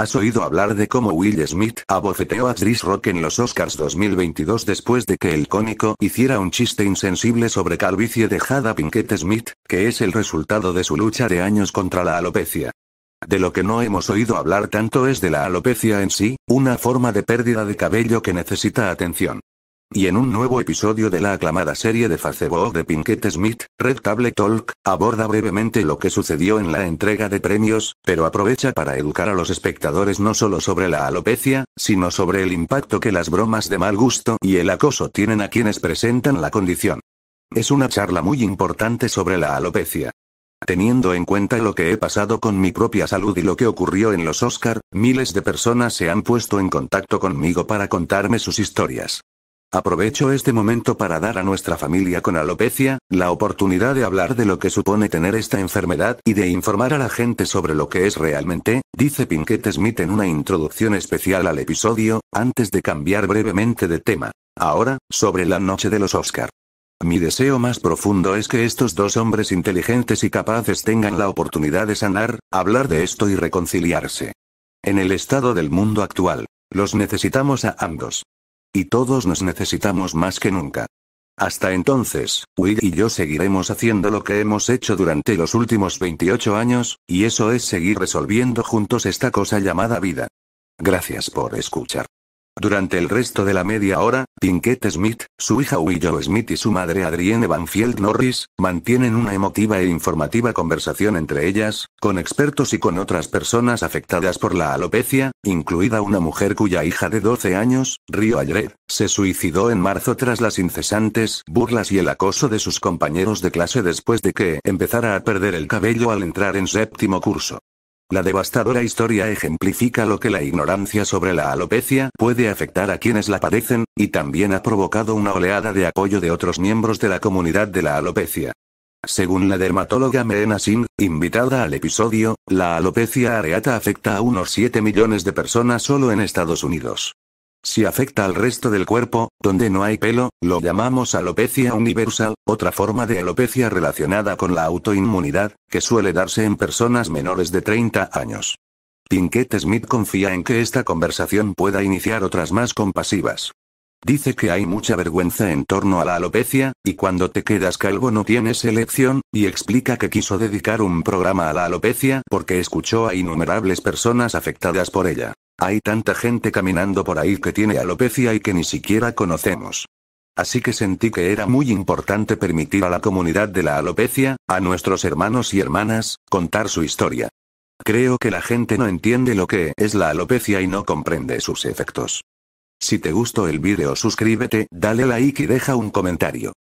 ¿Has oído hablar de cómo Will Smith abofeteó a Chris Rock en los Oscars 2022 después de que el cónico hiciera un chiste insensible sobre calvicie de Jada Pinkett Smith, que es el resultado de su lucha de años contra la alopecia? De lo que no hemos oído hablar tanto es de la alopecia en sí, una forma de pérdida de cabello que necesita atención. Y en un nuevo episodio de la aclamada serie de Facebook de Pinkett Smith, Red Table Talk, aborda brevemente lo que sucedió en la entrega de premios, pero aprovecha para educar a los espectadores no solo sobre la alopecia, sino sobre el impacto que las bromas de mal gusto y el acoso tienen a quienes presentan la condición. Es una charla muy importante sobre la alopecia. Teniendo en cuenta lo que he pasado con mi propia salud y lo que ocurrió en los Oscar, miles de personas se han puesto en contacto conmigo para contarme sus historias. Aprovecho este momento para dar a nuestra familia con alopecia, la oportunidad de hablar de lo que supone tener esta enfermedad y de informar a la gente sobre lo que es realmente, dice Pinkett Smith en una introducción especial al episodio, antes de cambiar brevemente de tema. Ahora, sobre la noche de los Oscar. Mi deseo más profundo es que estos dos hombres inteligentes y capaces tengan la oportunidad de sanar, hablar de esto y reconciliarse. En el estado del mundo actual, los necesitamos a ambos. Y todos nos necesitamos más que nunca. Hasta entonces, Will y yo seguiremos haciendo lo que hemos hecho durante los últimos 28 años, y eso es seguir resolviendo juntos esta cosa llamada vida. Gracias por escuchar. Durante el resto de la media hora, Pinkett Smith, su hija Willow Smith y su madre Adrienne Vanfield Norris, mantienen una emotiva e informativa conversación entre ellas, con expertos y con otras personas afectadas por la alopecia, incluida una mujer cuya hija de 12 años, Rio Ayred, se suicidó en marzo tras las incesantes burlas y el acoso de sus compañeros de clase después de que empezara a perder el cabello al entrar en séptimo curso. La devastadora historia ejemplifica lo que la ignorancia sobre la alopecia puede afectar a quienes la padecen, y también ha provocado una oleada de apoyo de otros miembros de la comunidad de la alopecia. Según la dermatóloga Meena Singh, invitada al episodio, la alopecia areata afecta a unos 7 millones de personas solo en Estados Unidos. Si afecta al resto del cuerpo, donde no hay pelo, lo llamamos alopecia universal, otra forma de alopecia relacionada con la autoinmunidad, que suele darse en personas menores de 30 años. Pinkett Smith confía en que esta conversación pueda iniciar otras más compasivas. Dice que hay mucha vergüenza en torno a la alopecia, y cuando te quedas calvo no tienes elección, y explica que quiso dedicar un programa a la alopecia porque escuchó a innumerables personas afectadas por ella. Hay tanta gente caminando por ahí que tiene alopecia y que ni siquiera conocemos. Así que sentí que era muy importante permitir a la comunidad de la alopecia, a nuestros hermanos y hermanas, contar su historia. Creo que la gente no entiende lo que es la alopecia y no comprende sus efectos. Si te gustó el vídeo suscríbete, dale like y deja un comentario.